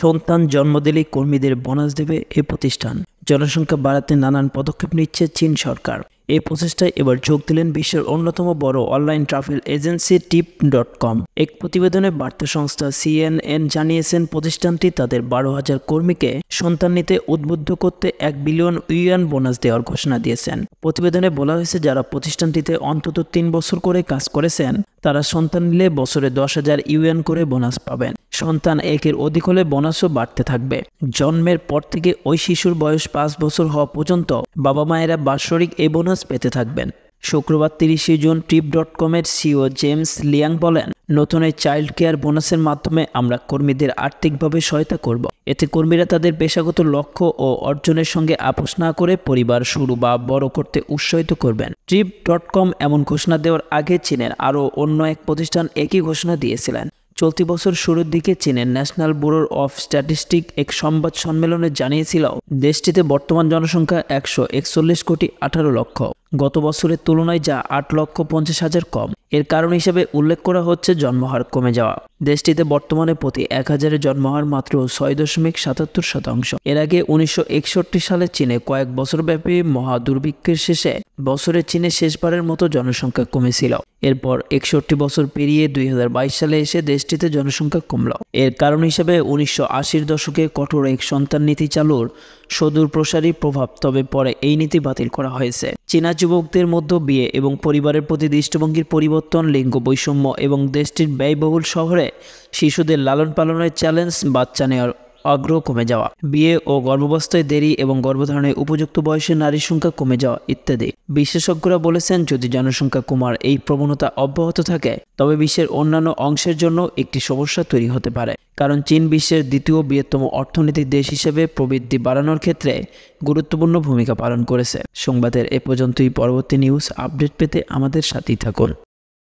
সন্তান জন্ম দিলেই কর্মীদের বোনাস দেবে এ প্রতিষ্ঠান জনসংখ্যা বাড়াতে নানান পদক্ষেপ নিচ্ছে চীন সরকার এই প্রচেষ্টায় এবার যোগ দিলেন বিশ্বের অন্যতম বড় online travel agency Trip dot com এক প্রতিবেদনে বার্তা সংস্থা সিএনএন জানিয়েছেন প্রতিষ্ঠানটি তাদের বারো হাজার কর্মীকে সন্তান নিতে উদ্বুদ্ধ করতে এক বিলিয়ন ইউএন বোনাস দেওয়ার ঘোষণা দিয়েছেন প্রতিবেদনে বলা হয়েছে যারা প্রতিষ্ঠানটিতে অন্তত তিন বছর করে কাজ করেছেন তারা সন্তান নিলে বছরে দশ হাজার ইউএন করে বোনাস পাবেন সন্তান একের অধিক হলে বোনাসও বাড়তে থাকবে জন্মের পর থেকে ওই শিশুর বয়স পাঁচ বছর হওয়া পর্যন্ত বাবা মায়েরা বাৎসরিক এই বোনাস পেতে থাকবেন শুক্রবার তিরিশে জুন ট্রিপ ডট কমের সিও জেমস লিয়াং বলেন নতুন এই চাইল্ড কেয়ার বোনাসের মাধ্যমে আমরা কর্মীদের আর্থিকভাবে সহায়তা করব এতে কর্মীরা তাদের পেশাগত লক্ষ্য ও অর্জনের সঙ্গে আপোষ না করে পরিবার শুরু বা বড় করতে উৎসাহিত করবেন ট্রিপ ডট কম এমন ঘোষণা দেওয়ার আগে চীনের আরও অন্য এক প্রতিষ্ঠান একই ঘোষণা দিয়েছিলেন চলতি বছর শুরুর দিকে চীনের ন্যাশনাল ব্যুরো অফ স্ট্যাটিস্টিক এক সংবাদ সম্মেলনে জানিয়েছিল দেশটিতে বর্তমান জনসংখ্যা একশো একচল্লিশ কোটি আঠারো লক্ষ গত বছরের তুলনায় যা আট লক্ষ পঞ্চাশ হাজার কম এর কারণ হিসেবে উল্লেখ করা হচ্ছে জন্মহার কমে যাওয়া দেশটিতে বর্তমানে প্রতি এক হাজারে জন্ম হওয়ার মাত্র ছয় দশমিক সাতাত্তর শতাংশ এর আগে উনিশশো সালে চীনে কয়েক বছরব্যাপী মহা দুর্ভিক্ষের শেষে বছরে চীনে শেষবারের মতো জনসংখ্যা কমেছিল এরপর একষট্টি বছর পেরিয়ে দুই সালে এসে দেশটিতে জনসংখ্যা কমল এর কারণ হিসেবে উনিশশো দশকে কঠোর এক সন্তান নীতি চালুর সদূর প্রসারী প্রভাব তবে পরে এই নীতি বাতিল করা হয়েছে চীনা যুবকদের মধ্যে বিয়ে এবং পরিবারের প্রতি দৃষ্টিভঙ্গির পরিবর্তন লিঙ্গ বৈষম্য এবং দেশটির ব্যয়বহুল শহরে শিশুদের লালন পালনের চ্যালেঞ্জ বাচ্চা নেওয়ার আগ্রহ কমে যাওয়া বিয়ে ও গর্ভাবস্থায় দেরি এবং গর্ভধারণে উপযুক্ত বয়সে নারীর সংখ্যা কমে যাওয়া ইত্যাদি বিশেষজ্ঞরা বলেছেন যদি জনসংখ্যা কমার এই প্রবণতা অব্যাহত থাকে তবে বিশ্বের অন্যান্য অংশের জন্য একটি সমস্যা তৈরি হতে পারে কারণ চীন বিশ্বের দ্বিতীয় বৃহত্তম অর্থনৈতিক দেশ হিসেবে প্রবৃদ্ধি বাড়ানোর ক্ষেত্রে গুরুত্বপূর্ণ ভূমিকা পালন করেছে সংবাদের এ পর্যন্তই পরবর্তী নিউজ আপডেট পেতে আমাদের সাথেই থাকুন